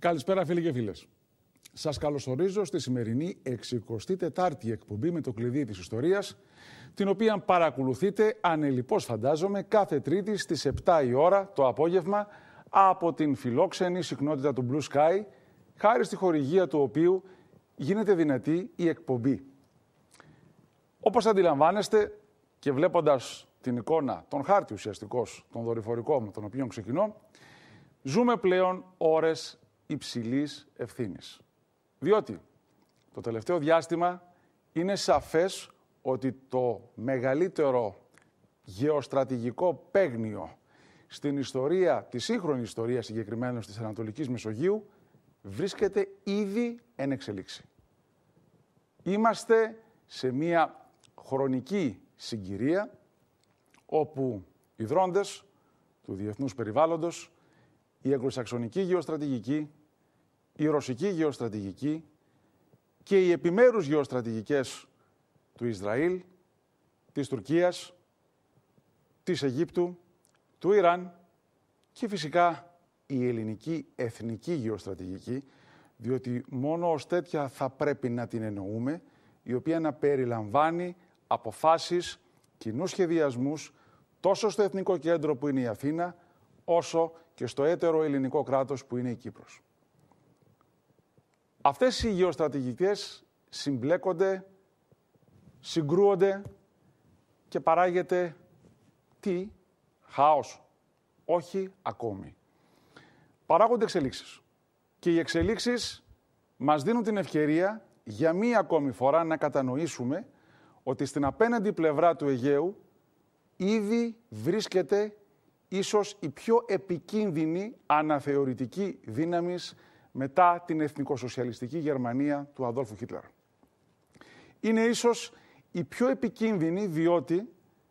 Καλησπέρα φίλοι και φίλες. Σας καλωσορίζω στη σημερινή 64η εκπομπή με το κλειδί της ιστορίας, την οποία παρακολουθείτε ανελιπώς φαντάζομαι κάθε Τρίτη στις 7 η ώρα το απόγευμα από την φιλόξενη συχνότητα του Blue Sky, χάρη στη χορηγία του οποίου γίνεται δυνατή η εκπομπή. Όπως αντιλαμβάνεστε και βλέποντας την εικόνα, τον χάρτη ουσιαστικός, τον δορυφορικό με τον οποίο ξεκινώ, ζούμε πλέον ώρες υψηλής ευθύνης. Διότι το τελευταίο διάστημα είναι σαφές ότι το μεγαλύτερο γεωστρατηγικό παίγνιο στην ιστορία, τη σύγχρονη ιστορία συγκεκριμένως της Ανατολικής Μεσογείου, βρίσκεται ήδη εν εξελίξη. Είμαστε σε μία χρονική συγκυρία όπου οι δρόντες του διεθνούς περιβάλλοντος, η εγκλοσαξονική γεωστρατηγική η ρωσική γεωστρατηγική και οι επιμέρους γεωστρατηγικές του Ισραήλ, της Τουρκίας, της Αιγύπτου, του Ιράν και φυσικά η ελληνική εθνική γεωστρατηγική, διότι μόνο ως τέτοια θα πρέπει να την εννοούμε, η οποία να περιλαμβάνει αποφάσεις, κοινούς σχεδιασμούς, τόσο στο Εθνικό Κέντρο που είναι η Αθήνα, όσο και στο έτερο ελληνικό κράτος που είναι η Κύπρος. Αυτές οι γεωστρατηγικές συμπλέκονται, συγκρούονται και παράγεται τι, χάος, όχι ακόμη. Παράγονται εξελίξεις. Και οι εξελίξεις μας δίνουν την ευκαιρία για μία ακόμη φορά να κατανοήσουμε ότι στην απέναντι πλευρά του Αιγαίου ήδη βρίσκεται ίσως η πιο επικίνδυνη αναθεωρητική δύναμης μετά την εθνικοσοσιαλιστική Γερμανία του Αδόλφου Χίτλερ. Είναι ίσως η πιο επικίνδυνη διότι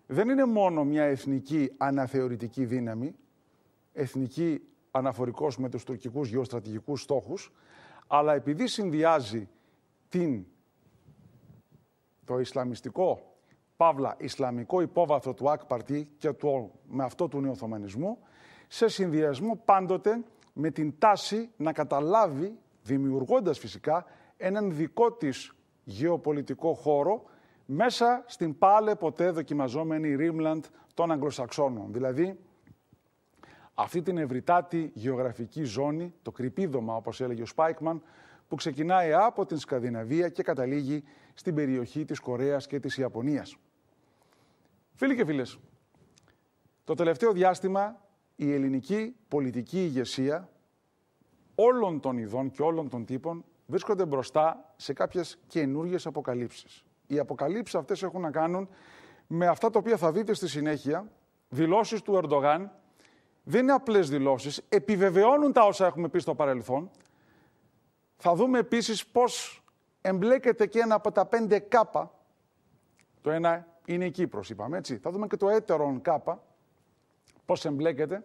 δεν είναι μόνο μια εθνική αναθεωρητική δύναμη, εθνική αναφορικός με τους τουρκικούς γεωστρατηγικούς στόχους, αλλά επειδή συνδυάζει την, το ισλαμιστικό, παύλα, ισλαμικό υπόβαθρο του Ακπαρτή και το, με αυτό του νεοθωμανισμού, σε συνδυασμό πάντοτε με την τάση να καταλάβει, δημιουργώντας φυσικά, έναν δικό της γεωπολιτικό χώρο μέσα στην πάλε ποτέ δοκιμαζόμενη Ρίμλαντ των Αγγλοσαξώνων. Δηλαδή, αυτή την ευρυτάτη γεωγραφική ζώνη, το κρυπίδωμα όπως έλεγε ο Σπάικμαν, που ξεκινάει από την Σκανδιναβία και καταλήγει στην περιοχή της Κορέας και της Ιαπωνίας. Φίλοι και φίλες, το τελευταίο διάστημα η ελληνική πολιτική ηγεσία όλων των ειδών και όλων των τύπων βρίσκονται μπροστά σε κάποιες καινούργιες αποκαλύψεις. Οι αποκαλύψεις αυτές έχουν να κάνουν με αυτά τα οποία θα δείτε στη συνέχεια, δηλώσεις του Ερντογάν, δεν είναι απλές δηλώσεις, επιβεβαιώνουν τα όσα έχουμε πει στο παρελθόν. Θα δούμε επίσης πώς εμπλέκεται και ένα από τα πέντε κάπα, το ένα είναι η Κύπρος είπαμε έτσι, θα δούμε και το έτερον κάπα, πώς εμπλέκεται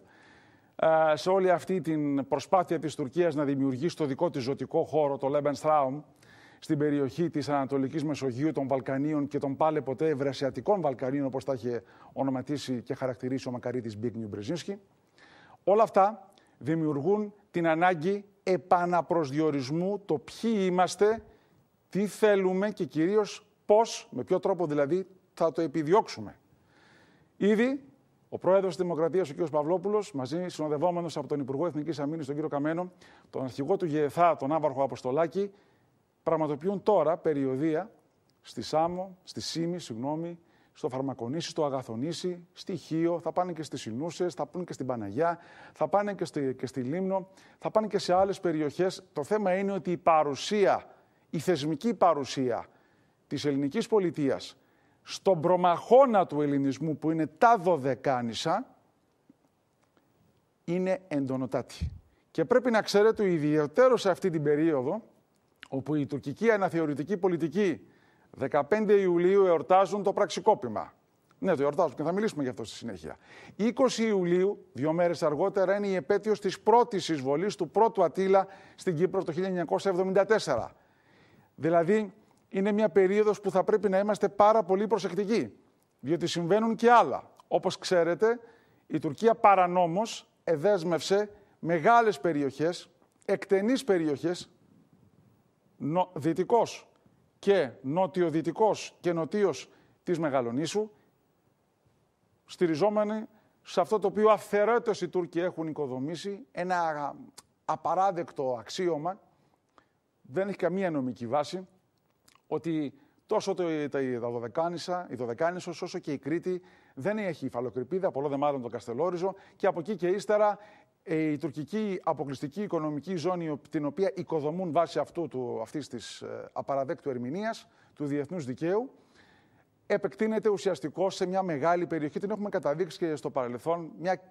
ε, σε όλη αυτή την προσπάθεια της Τουρκίας να δημιουργήσει το δικό της ζωτικό χώρο, το Lebensraum, στην περιοχή της Ανατολικής Μεσογείου, των Βαλκανίων και των πάλι ποτέ Ευρασιατικών Βαλκανίων, όπως τα είχε ονοματίσει και χαρακτηρίσει ο Μακαρίτης Μπίγνιου Μπρεζίνσκι. Όλα αυτά δημιουργούν την ανάγκη επαναπροσδιορισμού το ποιοι είμαστε, τι θέλουμε και κυρίως πώς, με ποιο τρόπο δηλαδή, θα το επιδιώξουμε. Ήδη ο πρόεδρος της Δημοκρατίας, ο κ. Παυλόπουλος, μαζί συνοδευόμενος από τον Υπουργό Εθνικής Αμήνης, τον κ. Καμένο, τον αρχηγό του ΓΕΘΑ, τον Άβαρχο Αποστολάκη, πραγματοποιούν τώρα περιοδία στη Σάμο, στη Σίμη, συγγνώμη, στο Φαρμακονήσι, στο Αγαθονήσι, στη Χίο, θα πάνε και στις Ινούσε, θα πάνε και στην Παναγιά, θα πάνε και στη, και στη Λίμνο, θα πάνε και σε άλλες περιοχές. Το θέμα είναι ότι η παρουσία, η θεσμική παρουσία της ελληνικής πολιτείας στον προμαχώνα του ελληνισμού που είναι τα δωδεκάνησα, είναι εντονοτάτη. Και πρέπει να ξέρετε ιδιαίτερο σε αυτή την περίοδο, όπου η τουρκική αναθεωρητική πολιτική 15 Ιουλίου εορτάζουν το πραξικόπημα. Ναι, το εορτάζουν και θα μιλήσουμε γι' αυτό στη συνέχεια. 20 Ιουλίου, δύο μέρες αργότερα, είναι η επέτειος της πρώτης εισβολής του πρώτου Ατήλα στην Κύπρο το 1974. Δηλαδή, είναι μια περίοδος που θα πρέπει να είμαστε πάρα πολύ προσεκτικοί. Διότι συμβαίνουν και άλλα. Όπως ξέρετε, η Τουρκία παράνόμω εδέσμευσε μεγάλες περιοχές, εκτενείς περιοχές, δυτικός και νοτιο και νοτίος της Μεγαλονίσου, στηριζόμενοι σε αυτό το οποίο αυθερότητα οι Τούρκοι έχουν οικοδομήσει, ένα απαράδεκτο αξίωμα, δεν έχει καμία νομική βάση, ότι τόσο το, τα, Δωδεκάνησα, η Δωδεκάνησος, όσο και η Κρήτη δεν έχει υφαλοκρηπίδα, πολλό δε μάλλον τον Καστελόριζο, και από εκεί και ύστερα ε, η τουρκική αποκλειστική οικονομική ζώνη, την οποία οικοδομούν βάσει αυτού του, αυτής της ε, απαραδέκτου ερμηνείας του διεθνούς δικαίου, επεκτείνεται ουσιαστικό σε μια μεγάλη περιοχή. Την έχουμε καταδείξει και στο παρελθόν. Μια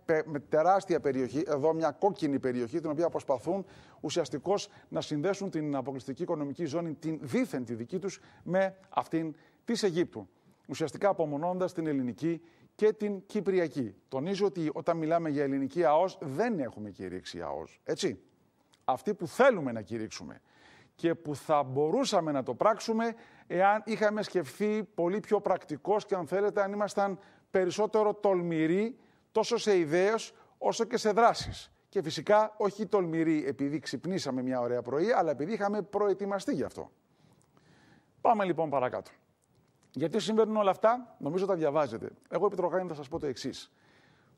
τεράστια περιοχή, εδώ μια κόκκινη περιοχή, την οποία προσπαθούν ουσιαστικώς να συνδέσουν την αποκλειστική οικονομική ζώνη, την δίθεν τη δική τους, με αυτήν της Αιγύπτου. Ουσιαστικά απομονώντας την ελληνική και την κυπριακή. Τονίζω ότι όταν μιλάμε για ελληνική ΑΟΣ, δεν έχουμε κηρύξει ΑΟΣ. Έτσι. Αυτή που θέλουμε να κηρύξουμε και που θα μπορούσαμε να το πράξουμε εάν είχαμε σκεφτεί πολύ πιο πρακτικός και αν θέλετε αν ήμασταν περισσότερο τολμηροί τόσο σε ιδέες όσο και σε δράσεις. Και φυσικά όχι τολμηροί επειδή ξυπνήσαμε μια ωραία πρωί, αλλά επειδή είχαμε προετοιμαστεί γι' αυτό. Πάμε λοιπόν παρακάτω. Γιατί συμβαίνουν όλα αυτά, νομίζω τα διαβάζετε. Εγώ Επιτροχάνη, θα σας πω το εξής.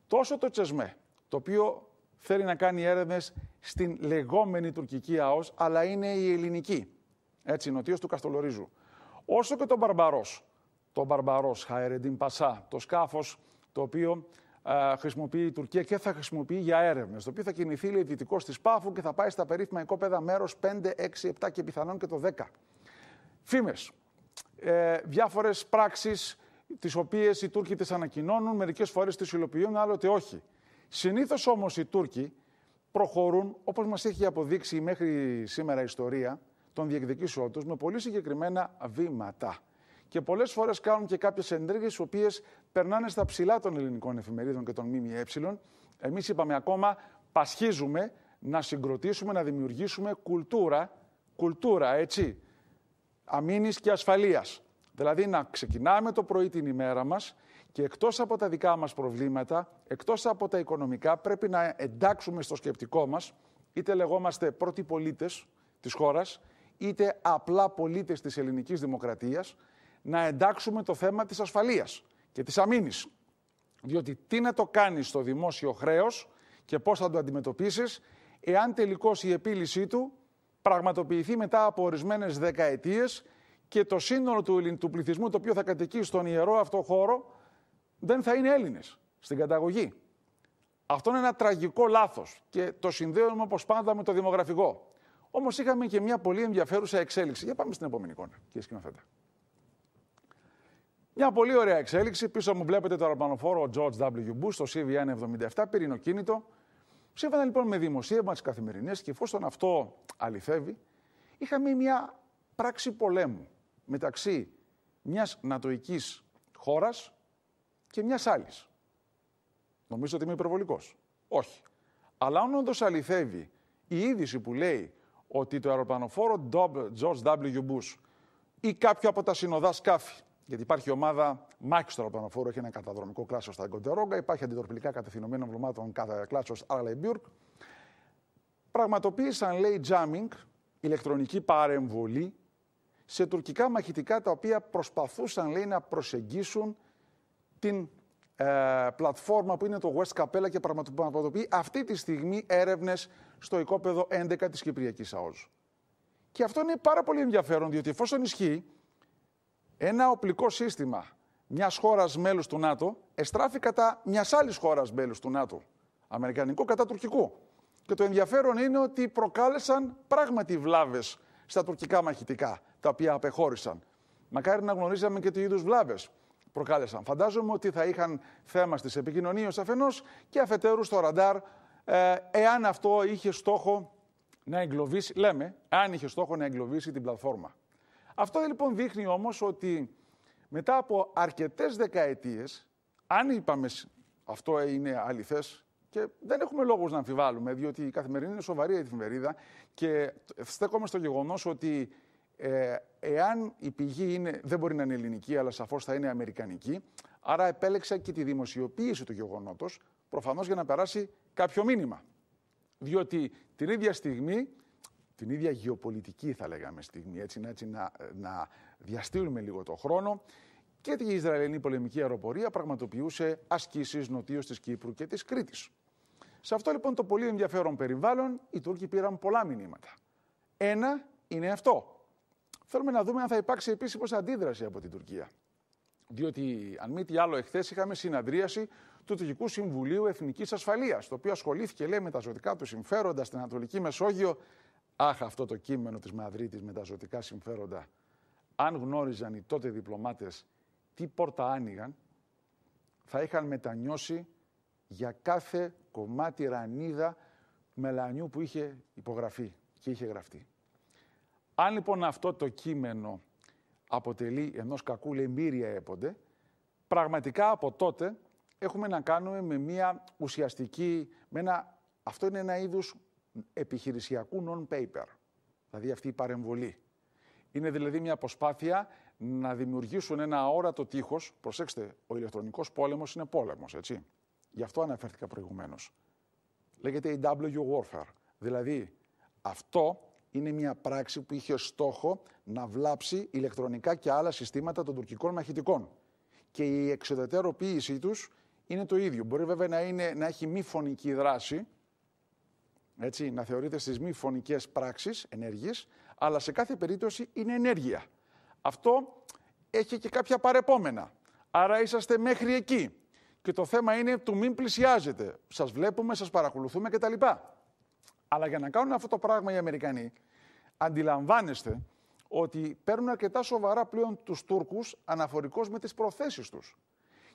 Τόσο το Τσεσμέ, το οποίο θέλει να κάνει έρευνες στην λεγόμενη τουρκική ΑΟΣ, αλλά είναι η ελληνική, έτσι, του Καστολορίζου όσο και τον Μπαρμπαρός. το Μπαρμπαρός, Χαϊρεντίν Πασά, το σκάφος το οποίο ε, χρησιμοποιεί η Τουρκία και θα χρησιμοποιεί για έρευνες. Το οποίο θα κινηθεί λέει, δυτικός της Πάφου και θα πάει στα περίφημα οικόπεδα μέρος 5, 6, 7 και πιθανόν και το 10. Φήμες. Ε, Διάφορες πράξεις τις οποίες οι Τούρκοι τις ανακοινώνουν, μερικές φορές τις υλοποιούν, άλλοτε όχι. Συνήθως όμως οι Τούρκοι προχωρούν, όπως μας έχει αποδείξει μέχρι σήμερα η ιστορία, των διεκδικήσεών τους με πολύ συγκεκριμένα βήματα. Και πολλές φορές κάνουν και κάποιες ενέργειες, οι οποίες περνάνε στα ψηλά των ελληνικών εφημερίδων και των ΜΜΕ. Εμείς είπαμε ακόμα, πασχίζουμε να συγκροτήσουμε, να δημιουργήσουμε κουλτούρα, κουλτούρα έτσι, αμήνης και ασφαλείας. Δηλαδή να ξεκινάμε το πρωί την ημέρα μας και εκτός από τα δικά μας προβλήματα, εκτός από τα οικονομικά, πρέπει να εντάξουμε στο σκεπτικό μας, είτε λεγόμαστε πρώτοι πολίτε της χώρας, είτε απλά πολίτες της ελληνικής δημοκρατίας, να εντάξουμε το θέμα της ασφαλείας και της αμήνης. Διότι τι να το κάνεις στο δημόσιο χρέος και πώς θα το αντιμετωπίσεις, εάν τελικώς η επίλυσή του πραγματοποιηθεί μετά από ορισμένες δεκαετίες και το σύνολο του, του πληθυσμού το οποίο θα κατοικεί στον ιερό αυτό χώρο δεν θα είναι Έλληνες στην καταγωγή. Αυτό είναι ένα τραγικό λάθος και το συνδέουμε όπως πάντα με το δημογραφικό. Όμως είχαμε και μια πολύ ενδιαφέρουσα εξέλιξη. Για πάμε στην επόμενη εικόνα, κύριε σκηνοθέτα. Μια πολύ ωραία εξέλιξη. Πίσω μου βλέπετε το αεροπλανοφόρο George W. Bush το CVN 77, πυρηνοκίνητο. Σύμφωνα λοιπόν με δημοσίευμα της καθημερινής και εφόσον αυτό αληθεύει, είχαμε μια πράξη πολέμου μεταξύ μιας νατοική χώρας και μιας άλλης. Νομίζω ότι είμαι υπερβολικός. Όχι. Αλλά αν όντως αληθεύει η είδηση που λέει ότι το αεροπλανοφόρο George W. Bush ή κάποιο από τα συνοδά σκάφη. Γιατί υπάρχει η ομάδα Μάκη στο αεροπλανοφόρο, έχει ένα καταδρομικό κλάσο στα Γκοντερόγκα, υπάρχει αντιτορπιλικά κατευθυνωμένο εμβλωμάτων κάθε κλάσο Αρλεμπιούρκ. Πραγματοποίησαν, λέει, jamming, ηλεκτρονική παρεμβολή σε τουρκικά μαχητικά τα συνοδα σκαφη γιατι υπαρχει ομαδα μακη στο αεροπλανοφορο εχει ενα καταδρομικο προσπαθούσαν, λέει, να προσεγγίσουν την ε, πλατφόρμα που είναι το West Capella και πραγματοποιεί αυτή τη στιγμή έρευνες στο οικόπεδο 11 της Κυπριακής ΑΟΖ. Και αυτό είναι πάρα πολύ ενδιαφέρον, διότι εφόσον ισχύει, ένα οπλικό σύστημα μιας χώρας μέλους του ΝΑΤΟ εστράφει κατά μιας άλλης χώρας μέλους του ΝΑΤΟ. Αμερικανικό κατά τουρκικού. Και το ενδιαφέρον είναι ότι προκάλεσαν πράγματι βλάβες στα τουρκικά μαχητικά, τα οποία απεχώρησαν. Μακάρι να γνωρίζαμε και τι είδους βλάβες προκάλεσαν. Φαντάζομαι ότι θα είχαν θέμα στις επικοινωνίες αφενός και αφετέρου στο ραντάρ, ε, εάν αυτό είχε στόχο να εγκλωβίσει, λέμε, αν είχε στόχο να εγκλωβίσει την πλατφόρμα. Αυτό λοιπόν δείχνει όμως ότι μετά από αρκετές δεκαετίες, αν είπαμε αυτό είναι αληθές, και δεν έχουμε λόγους να αμφιβάλλουμε, διότι η καθημερινή είναι σοβαρή εφημερίδα και στέκομαι στο γεγονός ότι ε, εάν η πηγή είναι, δεν μπορεί να είναι ελληνική, αλλά σαφώς θα είναι αμερικανική. Άρα επέλεξα και τη δημοσιοποίηση του γεγονότος, προφανώς για να περάσει κάποιο μήνυμα. Διότι την ίδια στιγμή, την ίδια γεωπολιτική θα λέγαμε στιγμή, έτσι, έτσι να, να διαστείλουμε λίγο το χρόνο, και η Ισραηλινή πολεμική αεροπορία πραγματοποιούσε ασκήσεις νοτίως της Κύπρου και της Κρήτης. Σε αυτό λοιπόν το πολύ ενδιαφέρον περιβάλλον, οι Τούρκοι πήραν πολλά μηνύματα. Ένα είναι αυτό. Θέλουμε να δούμε αν θα υπάρξει επίσημος αντίδραση από την Τουρκία. Διότι, αν μη τι άλλο, εχθές είχαμε συναντρίαση του Τουρκικού Συμβουλίου Εθνικής Ασφαλείας, το οποίο ασχολήθηκε, λέει, με τα ζωτικά του συμφέροντα στην Ανατολική Μεσόγειο. Αχ, αυτό το κείμενο της Μαδρίτης με τα ζωτικά συμφέροντα. Αν γνώριζαν οι τότε διπλωμάτες τι πόρτα άνοιγαν, θα είχαν μετανιώσει για κάθε κομμάτι ρανίδα μελανιού που είχε υπογραφεί και είχε γραφτεί. Αν λοιπόν αυτό το κείμενο αποτελεί ενός κακού λεμμύρια έπονται, πραγματικά από τότε έχουμε να κάνουμε με μια ουσιαστική, με ένα, αυτό είναι ένα είδους επιχειρησιακού non-paper, δηλαδή αυτή η παρεμβολή. Είναι δηλαδή μια προσπάθεια να δημιουργήσουν ένα αόρατο τείχος. Προσέξτε, ο ηλεκτρονικός πόλεμος είναι πόλεμος, έτσι. Γι' αυτό αναφέρθηκα προηγουμένως. Λέγεται η W warfare. Δηλαδή, αυτό είναι μια πράξη που είχε στόχο να βλάψει ηλεκτρονικά και άλλα συστήματα των τουρκικών μαχητικών. Και η εξουδετεροποίησή τους είναι το ίδιο. Μπορεί βέβαια να, είναι, να έχει μη φωνική δράση, έτσι, να θεωρείται στις μη φωνικές πράξεις ενέργειες, αλλά σε κάθε περίπτωση είναι ενέργεια. Αυτό έχει και κάποια παρεπόμενα. Άρα είσαστε μέχρι εκεί. Και το θέμα είναι του μην πλησιάζετε. Σας βλέπουμε, σας παρακολουθούμε κτλ. Αλλά για να κάνουν αυτό το πράγμα οι Αμερικανοί, αντιλαμβάνεστε ότι παίρνουν αρκετά σοβαρά πλέον τους Τούρκους αναφορικώς με τις προθέσεις τους.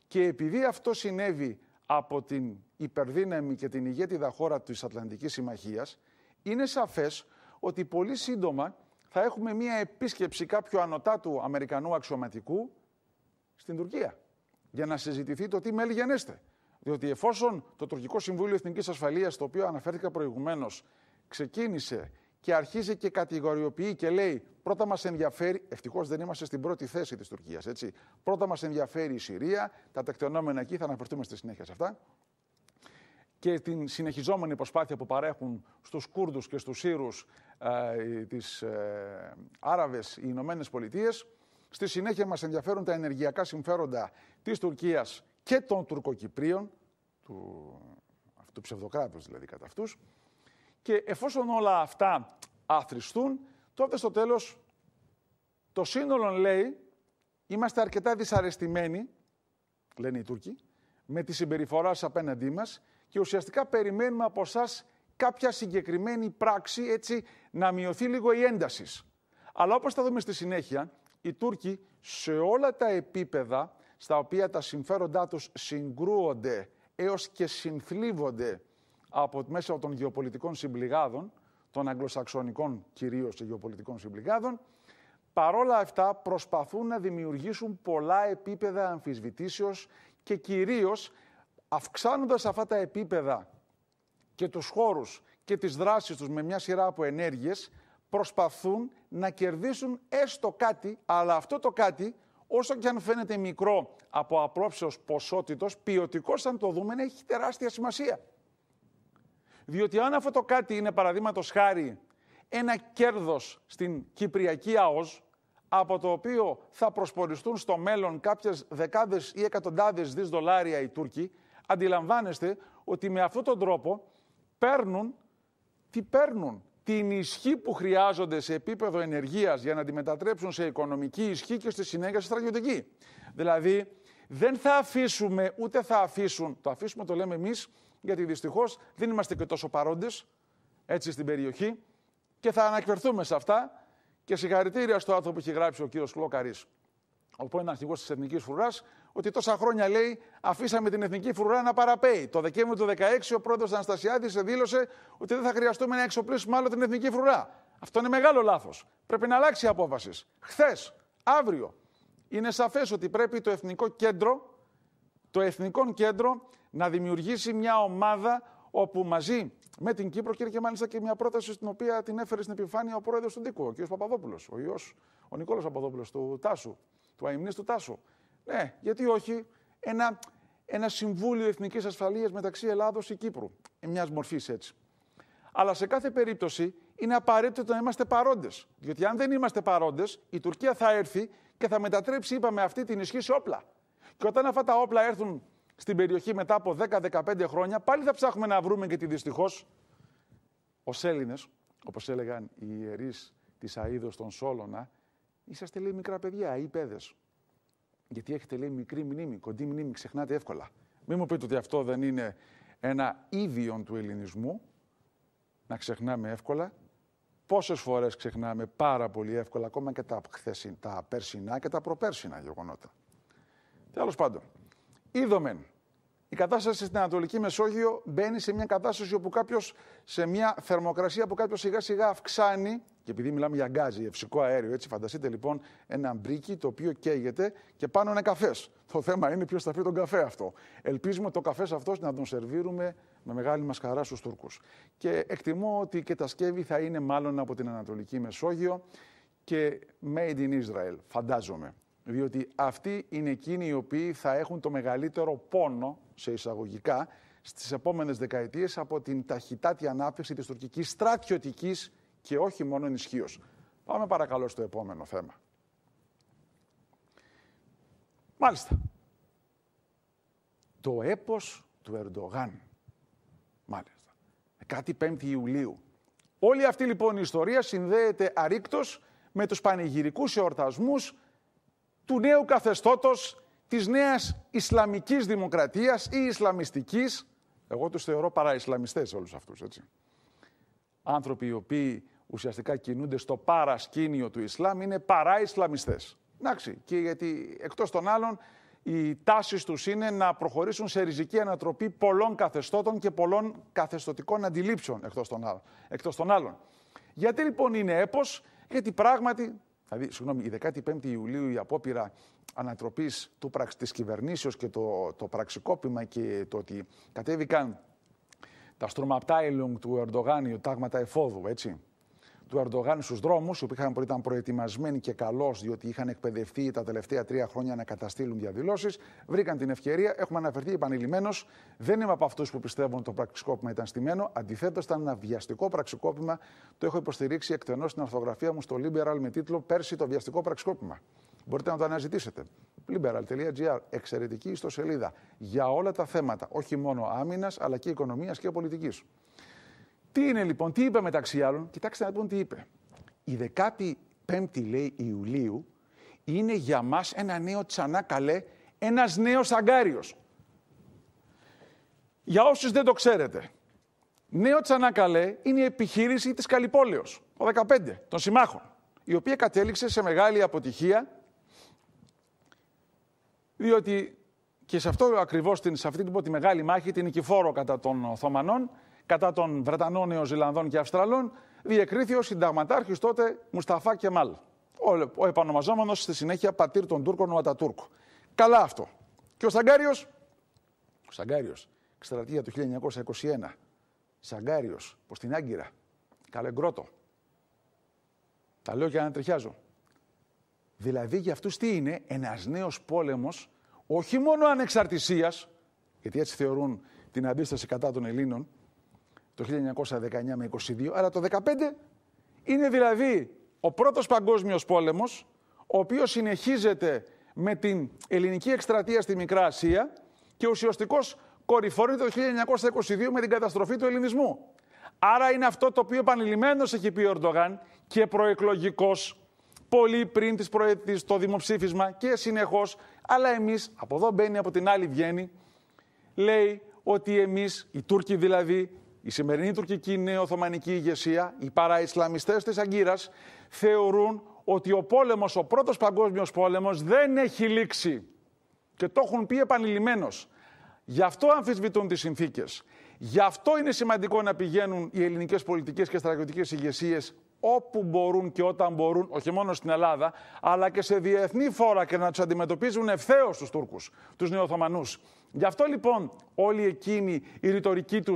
Και επειδή αυτό συνέβη από την υπερδύναμη και την ηγέτιδα χώρα της Ατλαντικής Συμμαχίας, είναι σαφές ότι πολύ σύντομα θα έχουμε μία επίσκεψη κάποιου ανωτάτου Αμερικανού αξιωματικού στην Τουρκία για να συζητηθεί το τι μέλη διότι εφόσον το τουρκικό Συμβούλιο Εθνικής Ασφαλείας, το οποίο αναφέρθηκα προηγουμένως, ξεκίνησε και αρχίζει και κατηγοριοποιεί και λέει πρώτα μας ενδιαφέρει, ευτυχώς δεν είμαστε στην πρώτη θέση της Τουρκίας. έτσι, πρώτα μας ενδιαφέρει η Συρία, τα τεκτενόμενα εκεί, θα αναφερθούμε στη συνέχεια σε αυτά, και την συνεχιζόμενη προσπάθεια που παρέχουν στους Κούρδους και στους Σύρους ε, τις ε, Άραβες οι Ηνωμένες Πολιτείες, Στη συνέχεια μας ενδιαφέρουν τα ενεργειακά συμφέροντα της Τουρκίας και των Τουρκοκυπρίων, του, του ψευδοκράτους δηλαδή κατά αυτούς, και εφόσον όλα αυτά αθρηστούν, τότε στο τέλος το σύνολο λέει είμαστε αρκετά δυσαρεστημένοι, λένε οι Τούρκοι, με τη συμπεριφορά σας απέναντί μας και ουσιαστικά περιμένουμε από εσά κάποια συγκεκριμένη πράξη έτσι να μειωθεί λίγο η έντασης. Αλλά όπως θα δούμε στη συνέχεια, οι Τούρκοι σε όλα τα επίπεδα στα οποία τα συμφέροντά τους συγκρούονται έως και συνθλίβονται από μέσα των γεωπολιτικών συμπληγάδων, των αγγλοσαξονικών κυρίως και γεωπολιτικών συμπληγάδων, παρόλα αυτά προσπαθούν να δημιουργήσουν πολλά επίπεδα αμφισβητήσεως και κυρίως αυξάνοντας αυτά τα επίπεδα και τους χώρους και τις δράσεις τους με μια σειρά από ενέργειες, προσπαθούν να κερδίσουν έστω κάτι, αλλά αυτό το κάτι όσο και αν φαίνεται μικρό από απρόψεως ποσότητος, ποιοτικός αν το δούμε έχει τεράστια σημασία. Διότι αν αυτό το κάτι είναι παραδείγματος χάρη ένα κέρδος στην Κυπριακή ΑΟΣ, από το οποίο θα προσποριστούν στο μέλλον κάποιες δεκάδες ή εκατοντάδες δις δολάρια οι Τούρκοι, αντιλαμβάνεστε ότι με αυτόν τον τρόπο παίρνουν τι παίρνουν την ισχύ που χρειάζονται σε επίπεδο ενεργείας για να τη μετατρέψουν σε οικονομική ισχύ και στη συνέχεια σε στρατιωτική. Δηλαδή, δεν θα αφήσουμε, ούτε θα αφήσουν. Το αφήσουμε το λέμε εμείς, γιατί δυστυχώς δεν είμαστε και τόσο παρόντες έτσι στην περιοχή και θα ανακερθούμε σε αυτά. Και συγχαρητήρια στο άνθρωπο που έχει γράψει ο κύριος Κλόκαρη ο πρώην αρχηγός της Εθνικής Φρουράς, ότι τόσα χρόνια λέει αφήσαμε την Εθνική Φρουρά να παραπέει. Το Δεκέμβριο του 2016 ο πρόεδρος Αναστασιάδης δήλωσε ότι δεν θα χρειαστούμε να εξοπλίσουμε άλλο την Εθνική Φρουρά. Αυτό είναι μεγάλο λάθος. Πρέπει να αλλάξει η απόφαση. Χθες, αύριο, είναι σαφές ότι πρέπει το Εθνικό Κέντρο, το Εθνικό Κέντρο να δημιουργήσει μια ομάδα όπου μαζί με την Κύπρο, και μάλιστα και μια πρόταση στην οποία την έφερε στην επιφάνεια ο πρόεδρος του Ντίκου, ο κ. Παπαδόπουλος, ο ο Νικόλο Παπαδόπουλος του Τάσου του αιμνή του Τάσο. Ναι, γιατί όχι, ένα, ένα Συμβούλιο Εθνικής Ασφαλείας μεταξύ Ελλάδος ή Κύπρου. Ε, Μιας μορφής έτσι. Αλλά σε κάθε περίπτωση είναι απαραίτητο να είμαστε παρόντες. Διότι αν δεν είμαστε παρόντες, η Τουρκία θα έρθει και θα μετατρέψει, είπαμε, αυτή την ισχύ σε όπλα. Και όταν αυτά τα όπλα έρθουν στην περιοχή μετά από 10-15 χρόνια, πάλι θα ψάχνουμε να βρούμε γιατί δυστυχώς ως Έλληνες, όπως έλεγαν οι ιερείς της Αίδο των Σόλωνα, είσαστε λέει μικρά παιδιά ή παιδες. Γιατί έχετε λέει μικρή μνήμη, κοντή μνήμη, ξεχνάτε εύκολα. Μην μου πείτε ότι αυτό δεν είναι ένα ίδιο του ελληνισμού, να ξεχνάμε εύκολα. Πόσες φορές ξεχνάμε πάρα πολύ εύκολα, ακόμα και τα, χθεσιν, τα περσινά και τα προπέρσινα γεγονότα. Τέλος πάντων, είδομεν η κατάσταση στην Ανατολική Μεσόγειο μπαίνει σε μια κατάσταση όπου κάποιος, σε μια θερμοκρασία που κάποιος σιγά σιγά αυξάνει. Και επειδή μιλάμε για γκάζι, ευσικό αέριο, έτσι φανταστείτε λοιπόν ένα μπρίκι το οποίο καίγεται και πάνω είναι καφές. Το θέμα είναι ποιος θα πει τον καφέ αυτό. Ελπίζουμε το καφές αυτός να τον σερβίρουμε με μεγάλη μα χαρά στους Τούρκους. Και εκτιμώ ότι και τα σκεύη θα είναι μάλλον από την Ανατολική Μεσόγειο και made in Israel, φαντάζομαι. Διότι αυτοί είναι εκείνοι οι οποίοι θα έχουν το μεγαλύτερο πόνο σε εισαγωγικά στις επόμενες δεκαετίες από την ταχυτάτη ανάπτυξη της τουρκικής στρατιωτικής και όχι μόνο ενισχύως. Πάμε παρακαλώ στο επόμενο θέμα. Μάλιστα. Το έπος του Ερντογάν. Μάλιστα. Κάτι 5η Ιουλίου. Όλη αυτή λοιπόν η ιστορία συνδέεται συνδεεται αρρηκτως με τους πανηγυρικούς εορτασμούς του νέου καθεστώτος της νέας Ισλαμικής Δημοκρατίας ή Ισλαμιστικής, εγώ τους θεωρώ παραϊσλαμιστές όλους αυτούς, έτσι. Άνθρωποι οι οποίοι ουσιαστικά κινούνται στο παρασκήνιο του Ισλάμ είναι παραϊσλαμιστές. Εντάξει, και γιατί εκτός των άλλων οι τάσεις τους είναι να προχωρήσουν σε ριζική ανατροπή πολλών καθεστώτων και πολλών καθεστωτικών αντιλήψεων εκτός των άλλων. Εκτός Γιατί λοιπόν είναι έπος, γιατί πράγματι δηλαδή συγγνώμη, η 15η Ιουλίου η απόπειρα ανατροπής του, της και το, το πραξικόπημα και το ότι κατέβηκαν τα στρωματάιλουγ του Ερντογάνιου, τάγματα εφόδου, έτσι, του Ερντογάν στους δρόμους, οι οποίοι ήταν προετοιμασμένοι και καλώς, διότι είχαν εκπαιδευτεί τα τελευταία τρία χρόνια να καταστήλουν διαδηλώσεις, βρήκαν την ευκαιρία. Έχουμε αναφερθεί επανειλημμένω. Δεν είμαι από αυτούς που πιστεύουν ότι το πραξικόπημα ήταν στημένο. Αντιθέτως, ήταν ένα βιαστικό πραξικόπημα. Το έχω υποστηρίξει εκτενώς στην αρθογραφία μου στο Liberal με τίτλο Πέρσι το βιαστικό πραξικόπημα. Μπορείτε να το αναζητήσετε. Liberal.gr, εξαιρετική ιστοσελίδα για όλα τα θέματα, όχι μόνο άμυνας, αλλά και οικονομίας και πολιτικής. Τι είναι λοιπόν, τι είπε μεταξύ άλλων, κοιτάξτε να τι είπε. Η 15η λέει Ιουλίου είναι για μας ένα νέο τσανάκαλέ, καλέ, ένας νέος αγκάριος. Για όσους δεν το ξέρετε, νέο τσανά είναι η επιχείρηση της Καλυπόλεως, ο 15, των συμμάχων, η οποία κατέληξε σε μεγάλη αποτυχία, διότι και σε αυτό ακριβώς, σε αυτή την μεγάλη μάχη, την νικηφόρο κατά των Οθωμανών, κατά των Βρετανών, Νεοζηλανδών και Αυστραλών, διεκρίθη ο συνταγματάρχης τότε Μουσταφά Κεμάλ. Ο, ο επανομαζόμενος στη συνέχεια πατήρ των Τούρκων, ο Ατατούρκου. Καλά αυτό. Και ο Σαγκάριος. Ο Σαγκάριος, του 1921. Σαγκάριος, προς την Άγκυρα. Καλεγκρότο. Τα λέω και ανατριχιάζω. Δηλαδή για αυτούς τι είναι ένας νέος πόλεμος, όχι μόνο ανεξαρτησίας, γιατί έτσι θεωρούν την αντίσταση κατά των Ελλήνων, το 1919 με 22, αλλά το 15 είναι δηλαδή ο πρώτος παγκόσμιος πόλεμος, ο οποίος συνεχίζεται με την ελληνική εκστρατεία στη Μικρά Ασία και ουσιαστικός κορυφώνεται το 1922 με την καταστροφή του ελληνισμού. Άρα είναι αυτό το οποίο επανειλημμένος έχει πει ο Ερντογάν και προεκλογικός, πολύ πριν τις το δημοψήφισμα και συνεχώς, αλλά εμείς από εδώ μπαίνει, από την άλλη βγαίνει, λέει ότι εμείς, οι Τούρκοι δηλαδή, η σημερινή τουρκική νεοοθωμανική ηγεσία, οι παραϊσλαμιστές της Αγκύρας, θεωρούν ότι ο πόλεμος, ο πρώτος παγκόσμιος πόλεμος δεν έχει λήξει. Και το έχουν πει επανειλημμένω. Γι' αυτό αμφισβητούν τις συνθήκες. Γι' αυτό είναι σημαντικό να πηγαίνουν οι ελληνικές πολιτικές και στρατιωτικές ηγεσίες όπου μπορούν και όταν μπορούν, όχι μόνο στην Ελλάδα, αλλά και σε διεθνή φόρα και να τους αντιμετωπίζουν ευθέως τους Τούρκους, τους Νεοοθωμανούς. Γι' αυτό λοιπόν όλη εκείνη η ρητορική τους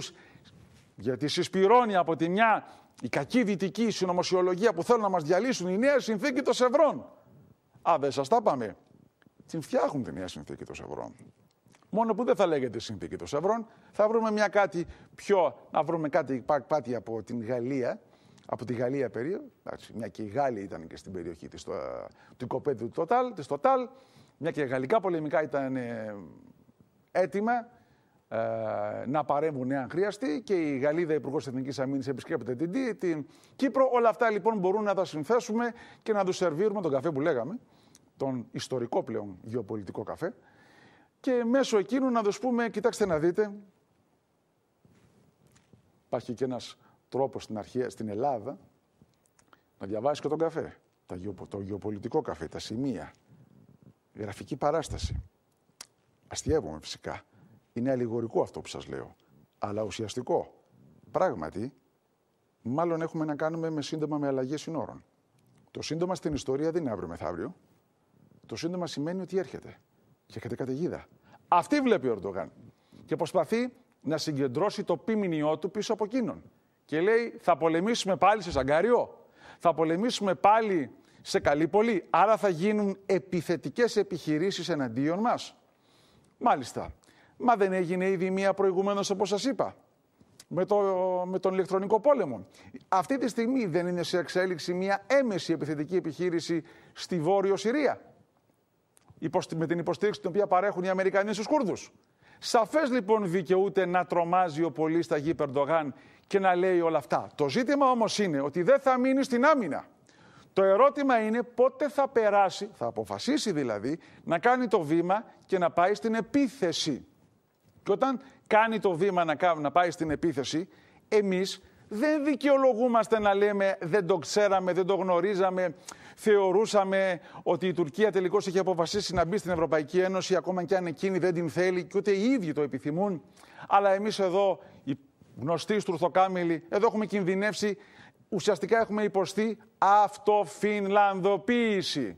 γιατί συσπηρώνει από τη μια η κακή δυτική συνωμοσιολογία που θέλουν να μας διαλύσουν η νέα συνθήκη των Σευρών. Α, δεν τα πάμε. Την φτιάχνουν τη νέα συνθήκη των Σευρών. Μόνο που δεν θα λέγεται συνθήκη των Σευρών, θα βρούμε μια κάτι πιο, να βρούμε κάτι πάτη από την Γαλλία, από τη Γαλλία περίοδο, εντάξει, μια και η Γάλλοι ήταν και στην περιοχή της, του κοπέδιου του Τοτάλ, Τοτάλ, μια και γαλλικά πολεμικά ήταν ε, έτοιμα, ε, να παρέμβουν εάν χρειαστεί και η Γαλλίδα Υπουργός Εθνικής Αμήνης επισκέπτεται την, την Κύπρο. Όλα αυτά λοιπόν μπορούν να τα συνθέσουμε και να τους σερβίρουμε τον καφέ που λέγαμε, τον ιστορικό πλέον γεωπολιτικό καφέ. Και μέσω εκείνου να τους πούμε, κοιτάξτε να δείτε, υπάρχει και ένας τρόπος στην στην Ελλάδα, να διαβάσεις και τον καφέ. Τα το γεωπολιτικό καφέ, τα σημεία, η γραφική παράσταση. Αστειεύομαι φυσικά. Είναι αλληγορικό αυτό που σας λέω, αλλά ουσιαστικό. Πράγματι, μάλλον έχουμε να κάνουμε με σύντομα με αλλαγές συνόρων. Το σύντομα στην ιστορία δεν είναι αύριο μεθαύριο. Το σύντομα σημαίνει ότι έρχεται. Και έρχεται καταιγίδα. Αυτή βλέπει ο Ερντογάν. Και προσπαθεί να συγκεντρώσει το πίμηνιό του πίσω από εκείνον. Και λέει, θα πολεμήσουμε πάλι σε Σαγκάριο. Θα πολεμήσουμε πάλι σε καλή πολύ. Άρα θα γίνουν επιθετικές επιχειρήσεις εναντίον μας. Μάλιστα. Μα δεν έγινε ήδη μία προηγουμένως, όπως σας είπα, με, το, με τον ηλεκτρονικό πόλεμο. Αυτή τη στιγμή δεν είναι σε εξέλιξη μία έμεση επιθετική επιχείρηση στη Βόρειο Συρία, με την υποστήριξη την οποία παρέχουν οι Αμερικανοί στους Κούρδους. Σαφές λοιπόν δικαιούται να τρομάζει ο πολύ στα γη Περντογάν και να λέει όλα αυτά. Το ζήτημα όμως είναι ότι δεν θα μείνει στην άμυνα. Το ερώτημα είναι πότε θα περάσει, θα αποφασίσει δηλαδή, να κάνει το βήμα και να πάει στην επίθεση. Και όταν κάνει το βήμα να, κάνει, να πάει στην επίθεση, εμείς δεν δικαιολογούμαστε να λέμε δεν το ξέραμε, δεν το γνωρίζαμε, θεωρούσαμε ότι η Τουρκία τελικώς είχε αποφασίσει να μπει στην Ευρωπαϊκή Ένωση, ακόμα και αν εκείνη δεν την θέλει και ούτε οι ίδιοι το επιθυμούν. Αλλά εμείς εδώ, οι γνωστοί στουρθοκάμιλοι, εδώ έχουμε κινδυνεύσει. Ουσιαστικά έχουμε υποστεί αυτοφινλανδοποίηση.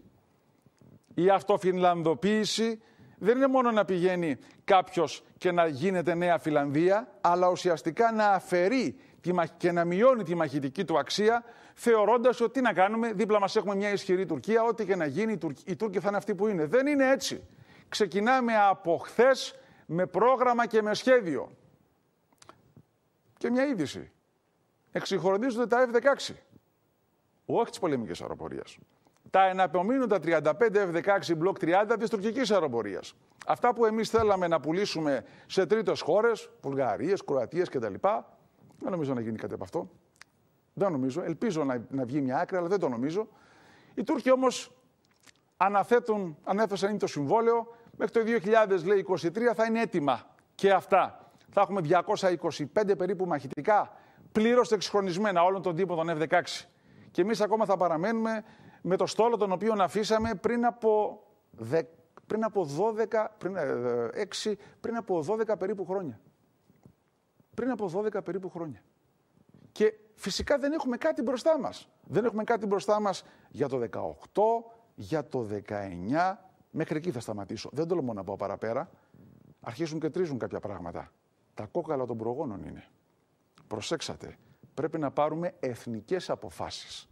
Η αυτοφινλανδοποίηση δεν είναι μόνο να πηγαίνει κάποιος και να γίνεται νέα Φιλανδία, αλλά ουσιαστικά να αφαιρεί και να μειώνει τη μαχητική του αξία, θεωρώντας ότι τι να κάνουμε, δίπλα μας έχουμε μια ισχυρή Τουρκία, ό,τι και να γίνει, οι Τούρκοι θα είναι αυτοί που είναι. Δεν είναι έτσι. Ξεκινάμε από χθες με πρόγραμμα και με σχέδιο. Και μια είδηση. Εξυγχρονίζονται τα F-16. Όχι τη πολεμική αεροπορία τα εναπομείνοντα 35 F-16 Block 30 της τουρκικής αεροπορίας. Αυτά που εμείς θέλαμε να πουλήσουμε σε τρίτες χώρες, Βουλγαρίες, Κροατίες κτλ. Δεν νομίζω να γίνει κάτι από αυτό. Δεν νομίζω. Ελπίζω να, να βγει μια άκρη, αλλά δεν το νομίζω. Οι Τούρκοι όμως αναθέτουν, ανέθεσαν ήδη το συμβόλαιο. Μέχρι το 2023 θα είναι έτοιμα και αυτά. Θα έχουμε 225 περίπου μαχητικά πλήρως εξυγχρονισμένα όλων των τύπων των F-16. Και εμείς ακόμα θα παραμένουμε με το στόλο τον οποίο αφήσαμε πριν από, πριν από 12, πριν, 6, ε, ε, πριν από 12 περίπου χρόνια. Πριν από 12 περίπου χρόνια. Και φυσικά δεν έχουμε κάτι μπροστά μας. Δεν έχουμε κάτι μπροστά μας για το 18, για το 19, μέχρι εκεί θα σταματήσω. Δεν τολμώ να πάω παραπέρα. Αρχίζουν και τρίζουν κάποια πράγματα. Τα κόκαλα των προγόνων είναι. Προσέξατε, πρέπει να πάρουμε εθνικές αποφάσεις.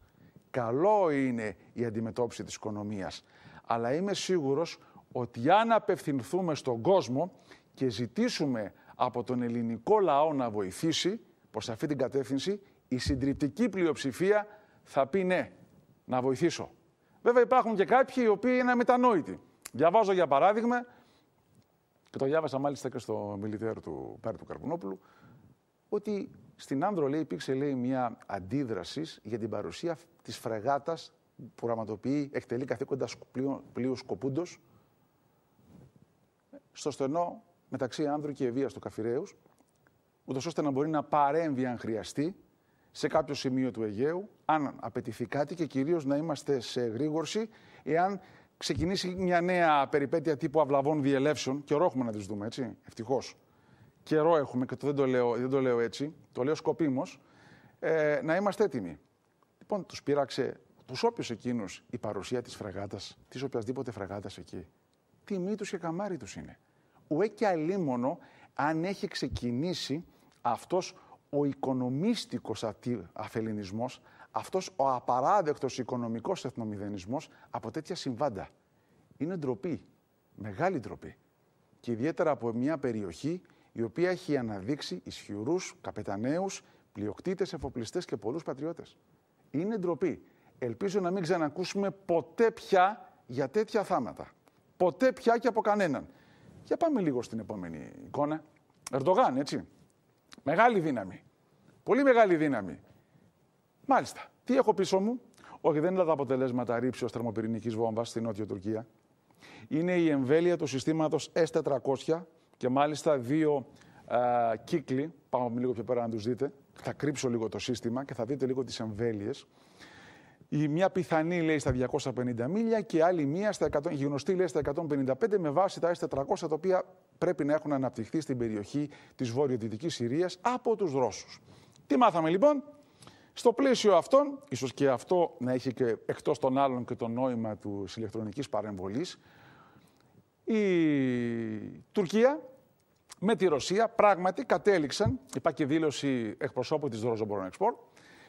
Καλό είναι η αντιμετώπιση της οικονομίας. Αλλά είμαι σίγουρος ότι αν απευθυνθούμε στον κόσμο και ζητήσουμε από τον ελληνικό λαό να βοηθήσει προς αυτή την κατεύθυνση, η συντριπτική πλειοψηφία θα πει ναι, να βοηθήσω. Βέβαια υπάρχουν και κάποιοι οι οποίοι είναι αμετανόητοι. Διαβάζω για παράδειγμα, και το διάβασα μάλιστα και στο μιλιτέρ του Πέρτου Καρπουνόπουλου, ότι στην Άνδρο λέει, υπήρξε μια αντίδραση για την παρουσία της φρεγάτας που πραγματοποιεί, εκτελεί καθήκοντας πλοίου, σκοπούντος στο στενό μεταξύ Άνδρου και Εβίας του Καφιρέου, ούτως ώστε να μπορεί να παρέμβει αν χρειαστεί σε κάποιο σημείο του Αιγαίου, αν απαιτηθεί κάτι και κυρίως να είμαστε σε γρήγορση, εάν ξεκινήσει μια νέα περιπέτεια τύπου αυλαβών διελεύσεων. Και ρόχουμε να τις δούμε, έτσι. Ευτυχώς καιρό έχουμε και το δεν το λέω, δεν το λέω έτσι, το λέω σκοπίμως, ε, να είμαστε έτοιμοι. Λοιπόν, τους πείραξε τους όποιους εκείνους η παρουσία της φραγάτας, της οποιασδήποτε φρεγάτα εκεί. Τιμή τους και καμάρι τους είναι. Ουέ και αλίμονο αν έχει ξεκινήσει αυτός ο οικονομίστικος αφεληνισμός, αυτός ο απαράδεκτος οικονομικός εθνομηδενισμός από τέτοια συμβάντα. Είναι ντροπή, μεγάλη ντροπή. Και ιδιαίτερα από μια περιοχή η οποία έχει αναδείξει ισχυρούς καπεταναίους, πλειοκτήτες, εφοπλιστές και πολλούς πατριώτες. Είναι ντροπή. Ελπίζω να μην ξανακούσουμε ποτέ πια για τέτοια θάματα. Ποτέ πια και από κανέναν. Για πάμε λίγο στην επόμενη εικόνα. Ερντογάν, έτσι. Μεγάλη δύναμη. Πολύ μεγάλη δύναμη. Μάλιστα. Τι έχω πίσω μου. Όχι, δεν είναι τα αποτελέσματα ρήψεως θερμοπυρηνικής βόμβας στην Νότια Τουρκία. Είναι η εμβέλεια του συστήματος S400 και μάλιστα δύο ε, κύκλοι. Πάμε λίγο πιο πέρα να τους δείτε. Θα κρύψω λίγο το σύστημα και θα δείτε λίγο τις εμβέλειες. Η μία πιθανή λέει στα 250 μίλια και άλλη μία στα 100, γνωστή λέει στα 155 με βάση τα S400 τα οποία πρέπει να έχουν αναπτυχθεί στην περιοχή της βόρειο-δυτικής Συρίας από τους Ρώσους. Τι μάθαμε λοιπόν. Στο πλαίσιο αυτών, ίσως και αυτό να έχει και εκτός των άλλων και το νόημα του ηλεκτρονικής παρεμβολής, η Τουρκία με τη Ρωσία πράγματι κατέληξαν, υπάρχει και δήλωση εκπροσώπου της Ροζομπορών Εξπορ,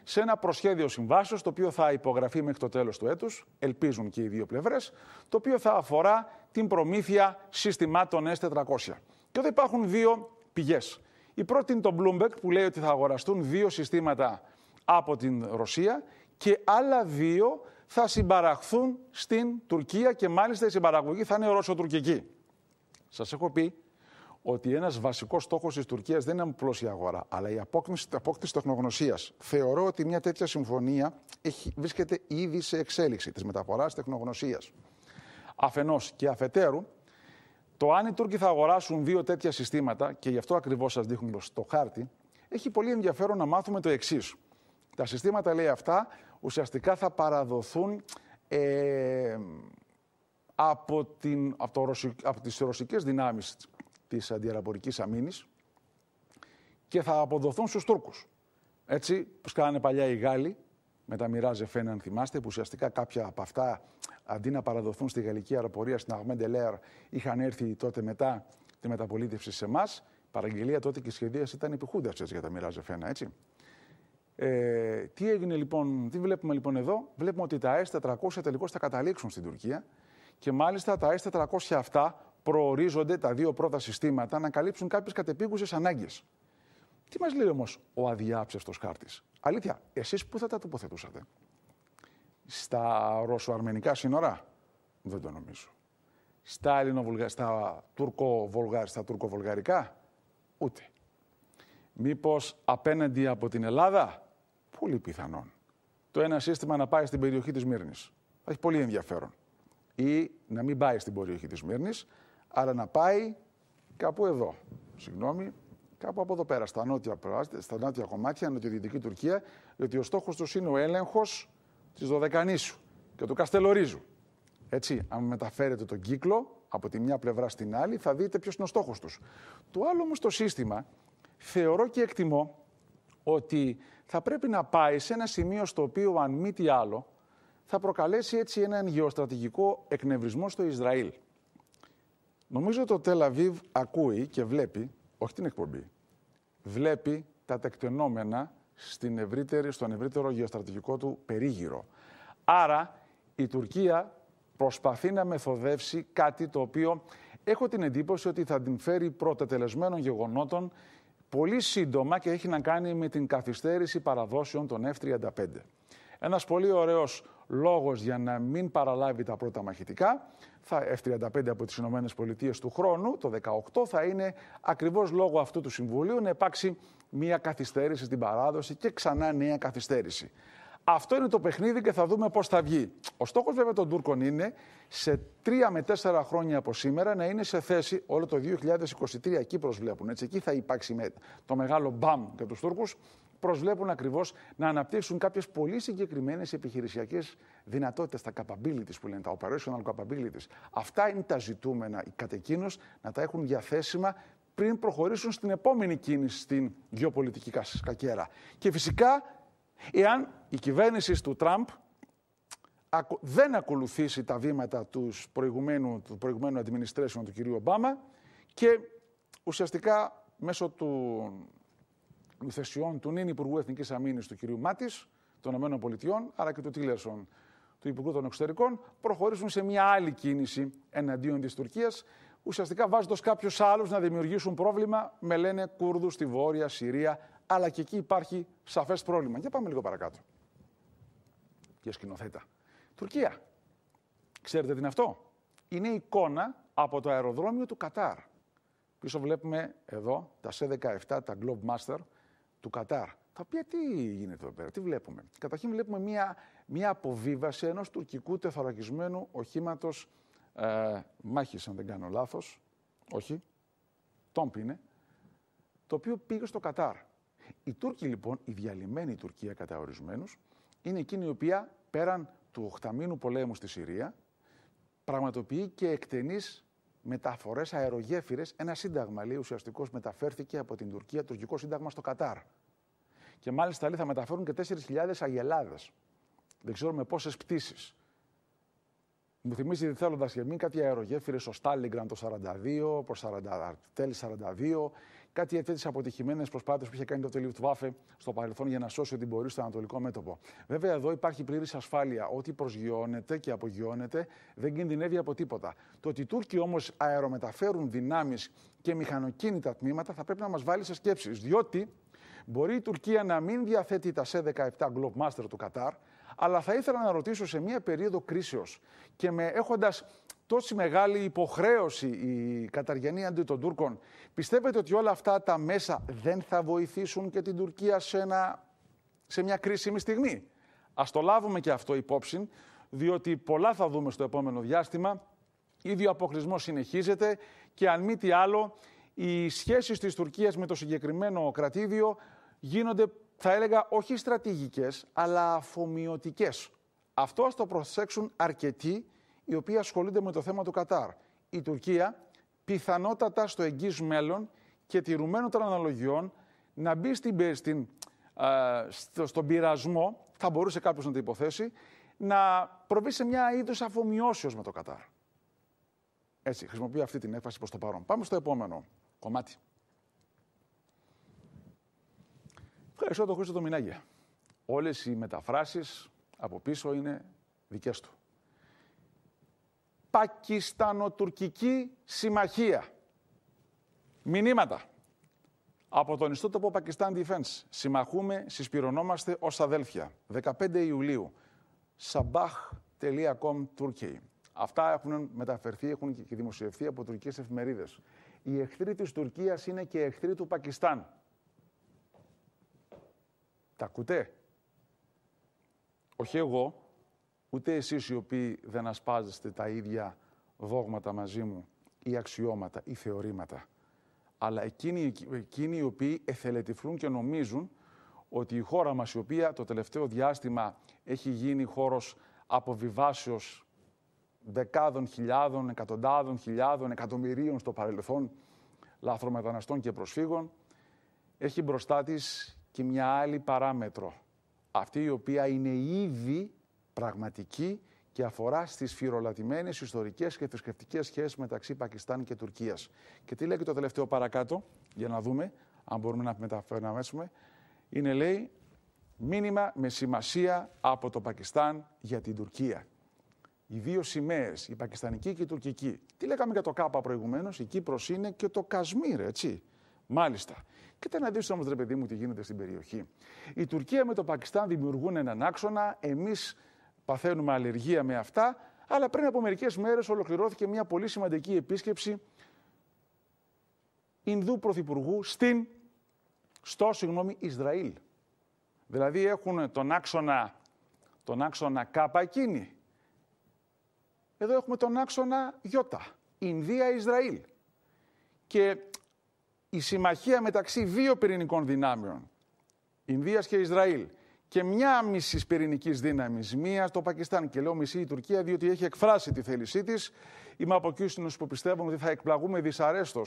σε ένα προσχέδιο συμβάσεως το οποίο θα υπογραφεί μέχρι το τέλος του έτους, ελπίζουν και οι δύο πλευρές, το οποίο θα αφορά την προμήθεια συστημάτων S400. Και εδώ υπάρχουν δύο πηγές. Η πρώτη είναι το Bloomberg που λέει ότι θα αγοραστούν δύο συστήματα από την Ρωσία και άλλα δύο θα συμπαραχθούν στην Τουρκία και μάλιστα η συμπαραγωγή θα είναι ρωσοτουρκική. Σας έχω πει ότι ένας βασικός στόχος της Τουρκίας δεν είναι απλώ η αγορά, αλλά η απόκτηση, τη τεχνογνωσίας. Θεωρώ ότι μια τέτοια συμφωνία έχει, βρίσκεται ήδη σε εξέλιξη της μεταφοράς τεχνογνωσίας. Αφενός και αφετέρου, το αν οι Τούρκοι θα αγοράσουν δύο τέτοια συστήματα, και γι' αυτό ακριβώς σας δείχνω στο χάρτη, έχει πολύ ενδιαφέρον να μάθουμε το εξής. Τα συστήματα λέει αυτά ουσιαστικά θα παραδοθούν ε, από, την, από, το από τις ρωσικές δυνάμεις της αντιεραπορικής αμήνης και θα αποδοθούν στους Τούρκους. Έτσι, που κάνανε παλιά οι Γάλλοι, με τα μοιράζε φένα, αν θυμάστε, που ουσιαστικά κάποια από αυτά, αντί να παραδοθούν στη γαλλική αεροπορία, στην Αγμέντε Λέαρ, είχαν έρθει τότε μετά τη μεταπολίτευση σε εμάς. Παραγγελία τότε και σχεδίαση ήταν επιχούντευση για τα μοιράζε φένα, έτσι. Ε, τι έγινε λοιπόν, τι βλέπουμε λοιπόν εδώ. Βλέπουμε ότι τα S400 τελικώς θα καταλήξουν στην Τουρκία και μάλιστα τα S400 αυτά προορίζονται τα δύο πρώτα συστήματα να καλύψουν κάποιες κατεπίγουσες ανάγκες. Τι μας λέει όμως ο αδιάψευτος χάρτης. Αλήθεια, εσείς πού θα τα τοποθετούσατε. Στα ρωσοαρμενικά σύνορα. Δεν το νομίζω. Στα, στα Στα τουρκο Ούτε. Μήπως απέναντι από την Ελλάδα πολύ πιθανόν το ένα σύστημα να πάει στην περιοχή της Μύρνης. Θα έχει πολύ ενδιαφέρον. Ή να μην πάει στην περιοχή της Μύρνης, αλλά να πάει κάπου εδώ. Συγγνώμη, κάπου από εδώ πέρα, στα νότια, στα νότια κομμάτια, νοτιοδυτική Τουρκία, γιατί ο στόχος τους είναι ο έλεγχος της Δωδεκανήσου και του Καστελορίζου. Έτσι, αν μεταφέρετε τον κύκλο από τη μια πλευρά στην άλλη, θα δείτε ποιος είναι ο στόχος τους. Το άλλο όμως το σύστημα θεωρώ και εκτιμώ ότι θα πρέπει να πάει σε ένα σημείο στο οποίο, αν μη τι άλλο, θα προκαλέσει έτσι έναν γεωστρατηγικό εκνευρισμό στο Ισραήλ. Νομίζω το Τελαβίβ ακούει και βλέπει, όχι την εκπομπή, βλέπει τα τεκτενόμενα στην ευρύτερη, στον ευρύτερο γεωστρατηγικό του περίγυρο. Άρα η Τουρκία προσπαθεί να μεθοδεύσει κάτι το οποίο έχω την εντύπωση ότι θα την φέρει πρώτα γεγονότων πολύ σύντομα και έχει να κάνει με την καθυστέρηση παραδόσεων των F-35. Ένας πολύ ωραίος λόγος για να μην παραλάβει τα πρώτα μαχητικά, θα F-35 από τις Ηνωμένες Πολιτείες του χρόνου, το 18, θα είναι ακριβώς λόγω αυτού του Συμβουλίου να υπάρξει μια καθυστέρηση στην παράδοση και ξανά νέα καθυστέρηση. Αυτό είναι το παιχνίδι και θα δούμε πώς θα βγει. Ο στόχος βέβαια των Τούρκων είναι σε τρία με τέσσερα χρόνια από σήμερα να είναι σε θέση όλο το 2023. Εκεί προσβλέπουν. Έτσι, εκεί θα υπάρξει το μεγάλο μπαμ για τους Τούρκους. Προσβλέπουν ακριβώς να αναπτύξουν κάποιες πολύ συγκεκριμένες επιχειρησιακές δυνατότητες, τα capabilities που λένε, τα operational capabilities. Αυτά είναι τα ζητούμενα κατ' εκείνος, να τα έχουν διαθέσιμα πριν προχωρήσουν στην επόμενη κίνηση στην γεωπολιτική κακέρα. Και φυσικά Εάν η κυβέρνηση του Τραμπ δεν ακολουθήσει τα βήματα προηγουμένου, του προηγουμένου administration του κυρίου Ομπάμα και ουσιαστικά μέσω του θεσιών του νυν Υπουργού Εθνικής Αμήνης του κυρίου Μάτης, των ΗΠΑ αλλά και του Τίλερσον του Υπουργού των Εξωτερικών προχωρήσουν σε μια άλλη κίνηση εναντίον της Τουρκίας, ουσιαστικά βάζοντας κάποιους άλλους να δημιουργήσουν πρόβλημα με λένε Κούρδους στη Βόρεια Συρία αλλά και εκεί υπάρχει σαφές πρόβλημα. Για πάμε λίγο παρακάτω. Και σκηνοθέτα. Τουρκία. Ξέρετε τι είναι αυτό. Είναι εικόνα από το αεροδρόμιο του Κατάρ. Πίσω βλέπουμε εδώ τα C-17, τα Globe Master του Κατάρ. Τα οποία τι γίνεται εδώ πέρα, τι βλέπουμε. Καταρχήν βλέπουμε μία, μία αποβίβαση ενός τουρκικού τεθωρακισμένου οχήματος ε, μάχης, αν δεν κάνω λάθος. Όχι, τόμπ είναι. Το οποίο πήγε στο Κατάρ. Οι Τούρκοι λοιπόν, η διαλυμένη Τουρκία κατά ορισμένου, είναι εκείνη η οποία πέραν του οχταμίνου πολέμου στη Συρία, πραγματοποιεί και εκτενείς μεταφορές, αερογέφυρες. Ένα σύνταγμα, λέει, ουσιαστικώ μεταφέρθηκε από την Τουρκία, τουρκικό σύνταγμα στο Κατάρ. Και μάλιστα λέει, θα μεταφέρουν και 4.000 αγελάδες. Δεν ξέρω με πόσες πτήσεις. Μου θυμίζει θέλοντας και μην κάτι αερογέφυρε στο Στάλιγκραν το 42, προ 42 Κάτι για τέτοιε αποτυχημένες προσπάθειες που είχε κάνει το τελείω του Βάφε στο παρελθόν για να σώσει ό,τι μπορεί στο Ανατολικό μέτωπο. Βέβαια, εδώ υπάρχει πλήρης ασφάλεια. Ό,τι προσγειώνεται και απογειώνεται δεν κινδυνεύει από τίποτα. Το ότι οι Τούρκοι όμως αερομεταφέρουν δυνάμεις και μηχανοκίνητα τμήματα θα πρέπει να μας βάλει σε σκέψεις. Διότι μπορεί η Τουρκία να μην διαθέτει τα C-17 Globemaster του Κατάρ, αλλά θα ήθελα να ρωτήσω σε μια περίοδο κρίσεως και με έχοντας τόση μεγάλη υποχρέωση η καταργενή αντί των Τούρκων. Πιστεύετε ότι όλα αυτά τα μέσα δεν θα βοηθήσουν και την Τουρκία σε, ένα, σε μια κρίσιμη στιγμή. Ας το λάβουμε και αυτό υπόψη, διότι πολλά θα δούμε στο επόμενο διάστημα. Ήδη ο συνεχίζεται και αν μη τι άλλο, οι σχέσεις της Τουρκίας με το συγκεκριμένο κρατήδιο γίνονται, θα έλεγα, όχι στρατηγικές, αλλά αφομοιωτικές. Αυτό ας το προσέξουν αρκετοί οι οποία ασχολούνται με το θέμα του Κατάρ. Η Τουρκία πιθανότατα στο εγγύς μέλλον και τηρουμένων των αναλογιών να μπει στην, στον πειρασμό, θα μπορούσε κάποιος να το υποθέσει, να προβεί σε μια είδους αφομοιώσεως με το Κατάρ. Έτσι, χρησιμοποιώ αυτή την έκφραση προς το παρόν. Πάμε στο επόμενο κομμάτι. Ευχαριστώ τον Χρήστο Μινάγια. Όλες οι μεταφράσεις από πίσω είναι δικές του. Πακιστανοτουρκική Συμμαχία. Μηνύματα. Από τον ιστότοπο Pakistan Defense. Συμμαχούμε, συσπηρωνόμαστε ως αδέλφια. 15 Ιουλίου. Sabah.com Turkey. Αυτά έχουν μεταφερθεί, έχουν και δημοσιευθεί από τουρκικές εφημερίδες. Οι εχθροί της Τουρκίας είναι και εχθροί του Πακιστάν. Τα ακούτε? Όχι εγώ, ούτε εσείς οι οποίοι δεν ασπάζεστε τα ίδια δόγματα μαζί μου ή αξιώματα ή θεωρήματα, αλλά εκείνοι, εκείνοι οι οποίοι εθελετυφλούν και νομίζουν ότι η αξιωματα η θεωρηματα αλλα εκεινοι οι οποιοι εθελετυφλουν και νομιζουν οτι η χωρα μας η οποία το τελευταίο διάστημα έχει γίνει χώρος αποβιβάσεως δεκάδων χιλιάδων, εκατοντάδων χιλιάδων, εκατομμυρίων στο παρελθόν λαθρομεταναστών και προσφύγων, έχει μπροστά της και μια άλλη παράμετρο, αυτή η οποία είναι ήδη πραγματική και αφορά στις φυρολατημένες ιστορικές και θρησκευτικές σχέσεις μεταξύ Πακιστάν και Τουρκίας. Και τι λέει και το τελευταίο παρακάτω, για να δούμε αν μπορούμε να μεταφέρουμε, Είναι λέει μήνυμα με σημασία από το Πακιστάν για την Τουρκία. Οι δύο σημαίες, η πακιστανική και η τουρκική. Τι λέγαμε για το ΚΑΠΑ προηγουμένως, η Κύπρος είναι και το Κασμίρ, έτσι. Μάλιστα. Κοίτα να δείτε όμως, ρε παιδί μου, τι γίνεται στην περιοχή. Η Τουρκία με το Πακιστάν δημιουργούν έναν άξονα, εμείς παθαίνουμε αλλεργία με αυτά. Αλλά πριν από μερικές μέρες ολοκληρώθηκε μια πολύ σημαντική επίσκεψη Ινδού Πρωθυπουργού στην, στο συγγνώμη, Ισραήλ. Δηλαδή έχουν τον άξονα, τον άξονα Κάπα εκείνη. Εδώ έχουμε τον αξονα Ι. Ιώτα, Ινδία-Ισραήλ. Και η συμμαχία μεταξύ δύο πυρηνικών δυνάμεων, Ινδίας και Ισραήλ, και μια μισής πυρηνικής δύναμης, μία στο Πακιστάν. Και λέω μισή η Τουρκία, διότι έχει εκφράσει τη θέλησή της. Είμαι από εκείνους που πιστεύουν ότι θα εκπλαγούμε δυσαρέστως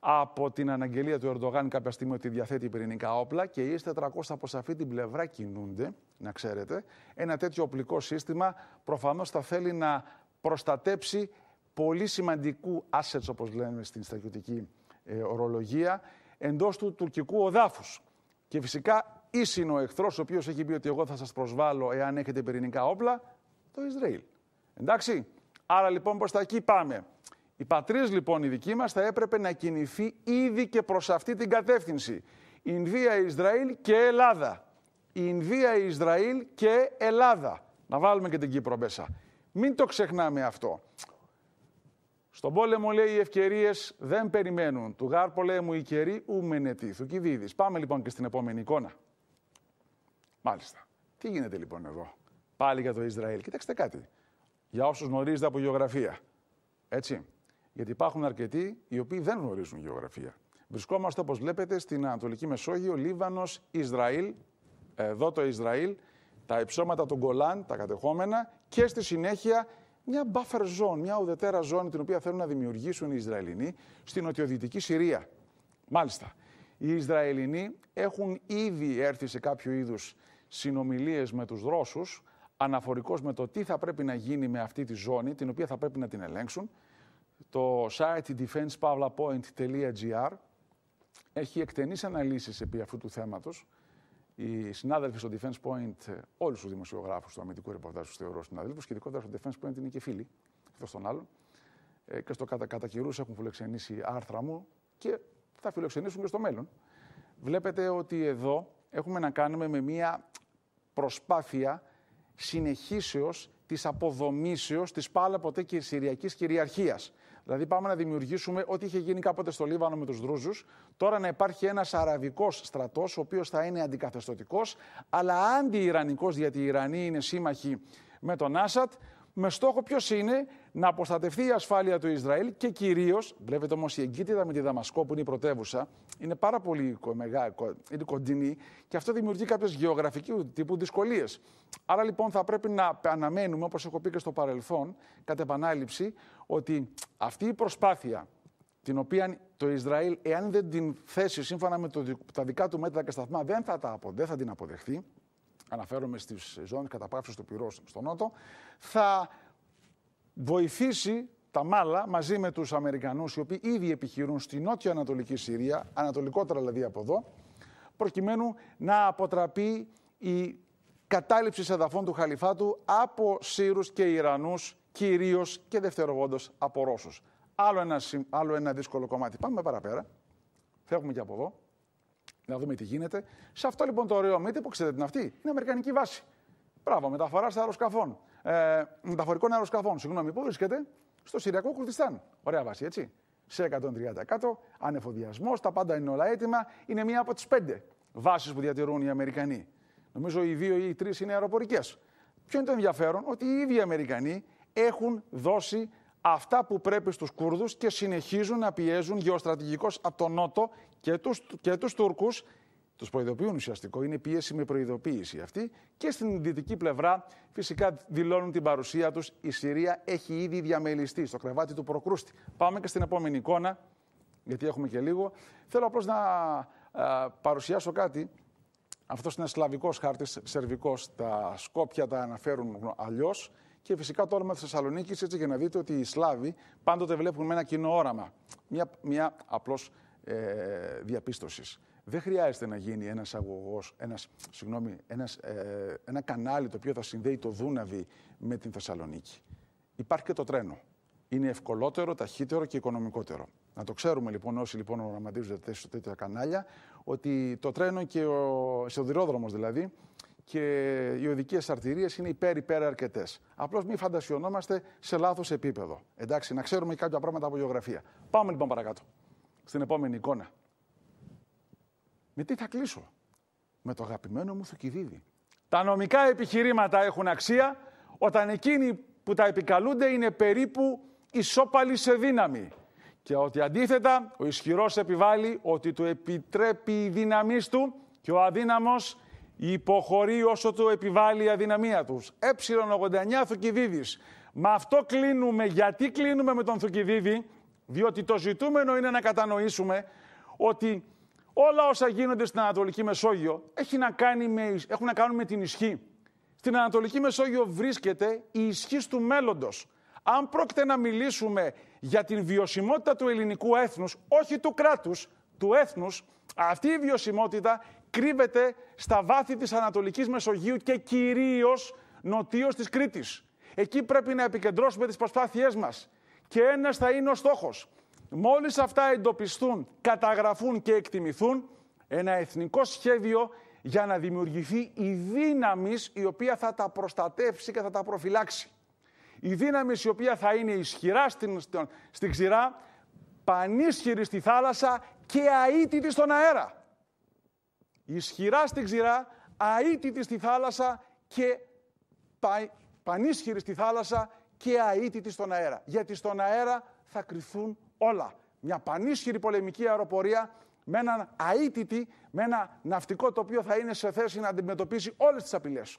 από την αναγγελία του Ερντογάν κάποια στιγμή ότι διαθέτει πυρηνικά όπλα και οι S400 από αυτή την πλευρά κινούνται, να ξέρετε. Ένα τέτοιο οπλικό σύστημα προφανώς θα θέλει να προστατέψει πολύ σημαντικού assets, όπως λέμε στην στρατιωτική ε, ορολογία, εντός του τουρκικού οδάφους. Και φυσικά ή είναι ο εχθρός ο οποίος έχει πει ότι εγώ θα σας προσβάλλω εάν έχετε πυρηνικά όπλα, το Ισραήλ. Εντάξει. Άρα λοιπόν προς τα εκεί πάμε. Η πατρίς λοιπόν η δική μας θα έπρεπε να κινηθεί ήδη και προς αυτή την κατεύθυνση. Ινδία, Ισραήλ και Ελλάδα. Ινδία, Ισραήλ και Ελλάδα. Να βάλουμε και την Κύπρο μέσα. Μην το ξεχνάμε αυτό. Στον πόλεμο, λέει, οι ευκαιρίες δεν περιμένουν. Του γάρ πολέμου οι καιροί ούμενε τι. Πάμε λοιπόν και στην επόμενη εικόνα. Μάλιστα. Τι γίνεται λοιπόν εδώ, πάλι για το Ισραήλ. Κοιτάξτε κάτι. Για όσους γνωρίζετε από γεωγραφία. Έτσι. Γιατί υπάρχουν αρκετοί οι οποίοι δεν γνωρίζουν γεωγραφία. Βρισκόμαστε, όπως βλέπετε, στην Ανατολική Μεσόγειο, Λίβανος, Ισραήλ. Εδώ το Ισραήλ, τα υψώματα των Γκολάν, τα κατεχόμενα και στη συνέχεια μια buffer zone, μια ουδετέρα ζώνη την οποία θέλουν να δημιουργήσουν οι Ισραηλινοί στην νοτιοδυτική Συρία. Μάλιστα. Οι Ισραηλινοί έχουν ήδη έρθει σε κάποιο είδους συνομιλίες με τους Ρώσους αναφορικώς με το τι θα πρέπει να γίνει με αυτή τη ζώνη, την οποία θα πρέπει να την ελέγξουν. Το site defensepavlapoint.gr e έχει εκτενείς αναλύσεις επί αυτού του θέματος. Οι συνάδελφοι στο Defense Point, όλους τους δημοσιογράφους του αμυντικού ρεπορτάζ τους θεωρώ συναδέλφους και ειδικότερα στο Defense Point είναι και φίλοι, εκτός των άλλων. Ε, και στο κατά, κατά καιρούς έχουν φιλοξενήσει άρθρα μου και θα φιλοξενήσουν και στο μέλλον. Βλέπετε ότι εδώ έχουμε να κάνουμε με μία προσπάθεια συνεχίσεως της αποδομήσεως της πάλα ποτέ και συριακής κυριαρχίας. Δηλαδή πάμε να δημιουργήσουμε ό,τι είχε γίνει κάποτε στο Λίβανο με τους Δρούζους, τώρα να υπάρχει ένας αραβικός στρατός, ο οποίος θα είναι αντικαθεστωτικός, αλλά αντι-Ιρανικός, γιατί οι Ιρανοί είναι σύμμαχοι με τον Άσατ, με στόχο ποιος είναι να προστατευτεί η ασφάλεια του Ισραήλ και κυρίως, βλέπετε όμως η εγκύτητα με τη Δαμασκό που είναι η πρωτεύουσα, είναι πάρα πολύ μεγάλη, είναι κοντινή και αυτό δημιουργεί κάποιες γεωγραφικού τύπου δυσκολίες. Άρα λοιπόν θα πρέπει να αναμένουμε, όπως έχω πει και στο παρελθόν, κατ' επανάληψη, ότι αυτή η προσπάθεια την οποία το Ισραήλ, εάν δεν την θέσει σύμφωνα με το, τα δικά του μέτρα και σταθμά, δεν θα, τα, δεν θα την αποδεχθεί, αναφέρομαι στις ζώνες καταπάυση του πυρός στον Νότο, θα βοηθήσει τα μάλα μαζί με τους Αμερικανούς, οι οποίοι ήδη επιχειρούν στη νότιο-ανατολική Συρία, ανατολικότερα δηλαδή από εδώ, προκειμένου να αποτραπεί η κατάληψη εδαφών του Χαλιφάτου από Σύρους και Ιρανούς, κυρίως και δευτερογόντως από Ρώσους. Άλλο ένα, άλλο ένα δύσκολο κομμάτι. Πάμε παραπέρα. Φεύγουμε και από εδώ. Να δούμε τι γίνεται. Σε αυτό λοιπόν το ωραίο μύτη που ξέρετε την αυτή, είναι Αμερικανική βάση. Μπράβο, μεταφορά αεροσκαφών ε, μεταφορικών αεροσκαφών, συγγνώμη, που βρίσκεται στο Συριακό Κουρδιστάν. Ωραία βάση, έτσι. Σε 130%. Ανεφοδιασμός, τα πάντα είναι όλα έτοιμα. Είναι μία από τις πέντε βάσεις που διατηρούν οι Αμερικανοί. Νομίζω οι δύο ή οι τρεις είναι αεροπορικές. Ποιο είναι το ενδιαφέρον, ότι οι ίδιοι Αμερικανοί έχουν δώσει αυτά που πρέπει στους Κούρδους και συνεχίζουν να πιέζουν γεωστρατηγικώς από τον Νότο και τους και τους Τούρκους τους προειδοποιούν ουσιαστικό. Είναι πίεση με προειδοποίηση αυτή. Και στην δυτική πλευρά, φυσικά, δηλώνουν την παρουσία τους. Η Συρία έχει ήδη διαμελιστεί στο κρεβάτι του Προκρούστη. Πάμε και στην επόμενη εικόνα, γιατί έχουμε και λίγο. Θέλω απλώς να παρουσιάσω κάτι. Αυτό είναι σλαβικός χάρτης, σερβικός. Τα σκόπια τα αναφέρουν αλλιώς. Και φυσικά το όνομα της Θεσσαλονίκης, έτσι για να δείτε ότι οι Σλάβοι πάντοτε βλέπουν με ένα κοινό όραμα. Μια, μια απλώς ε, διαπίστωσης δεν χρειάζεται να γίνει ένας αγωγός, ένας, ε, ένα κανάλι το οποίο θα συνδέει το Δούναβι με την Θεσσαλονίκη. Υπάρχει και το τρένο. Είναι ευκολότερο, ταχύτερο και οικονομικότερο. Να το ξέρουμε λοιπόν όσοι λοιπόν οραματίζονται τέτοια κανάλια, ότι το τρένο και ο σιδηρόδρομος δηλαδή και οι οδικές αρτηρίες αρτηρίες είναι υπέρ-υπέρ αρκετές. Απλώς μην φαντασιωνόμαστε σε λάθος επίπεδο. Εντάξει, να ξέρουμε κάποια πράγματα από γεωγραφία. Πάμε λοιπόν παρακάτω, στην επόμενη εικόνα. Με τι θα κλείσω. Με το αγαπημένο μου Θουκυδίδη. Τα νομικά επιχειρήματα έχουν αξία όταν εκείνοι που τα επικαλούνται είναι περίπου ισόπαλοι σε δύναμη. Και ότι αντίθετα ο ισχυρός επιβάλλει ότι του επιτρέπει η δύναμή του και ο αδύναμος υποχωρεί όσο του επιβάλλει η αδυναμία τους. Ε 89 Θουκυδίδης. Με αυτό κλείνουμε. Γιατί κλείνουμε με τον Θουκυδίδη. Διότι το ζητούμενο είναι να κατανοήσουμε ότι Όλα όσα γίνονται στην Ανατολική Μεσόγειο έχει να κάνει με, έχουν να κάνουν με την ισχύ. Στην Ανατολική Μεσόγειο βρίσκεται η ισχύ του μέλλοντος. Αν πρόκειται να μιλήσουμε για την βιωσιμότητα του ελληνικού έθνους, όχι του κράτους, του έθνους, αυτή η βιωσιμότητα κρύβεται στα βάθη της Ανατολικής Μεσογείου και κυρίως νοτίως της Κρήτης. Εκεί πρέπει να επικεντρώσουμε τις προσπάθειές μας. Και ένας θα είναι ο στόχος. Μόλις αυτά εντοπιστούν, καταγραφούν και εκτιμηθούν, ένα εθνικό σχέδιο για να δημιουργηθεί η δύναμη η οποία θα τα προστατεύσει και θα τα προφυλάξει. Η δύναμη η οποία θα είναι ισχυρά στην, στην ξηρά, πανίσχυρη στη θάλασσα και αίτητη στον αέρα. Ισχυρά στην ξηρά, αίτητη στη θάλασσα και πανίσχυρη στη θάλασσα και αίτητη στον αέρα. Γιατί στον αέρα θα κρυθούν όλα. Μια πανίσχυρη πολεμική αεροπορία με έναν αίτητη, με ένα ναυτικό το οποίο θα είναι σε θέση να αντιμετωπίσει όλες τις απειλές.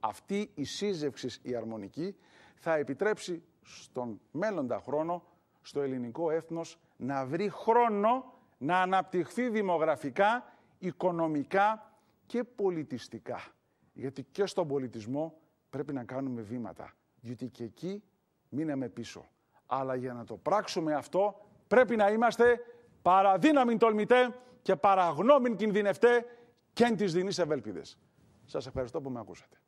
Αυτή η σύζευξη η αρμονική θα επιτρέψει στον μέλλοντα χρόνο στο ελληνικό έθνος να βρει χρόνο να αναπτυχθεί δημογραφικά, οικονομικά και πολιτιστικά. Γιατί και στον πολιτισμό πρέπει να κάνουμε βήματα, διότι και εκεί μείναμε πίσω. Αλλά για να το πράξουμε αυτό πρέπει να είμαστε παραδύναμιν τολμητέ και παραγνώμην κινδυνευτέ και τι δινής ευέλπιδες. Σας ευχαριστώ που με ακούσατε.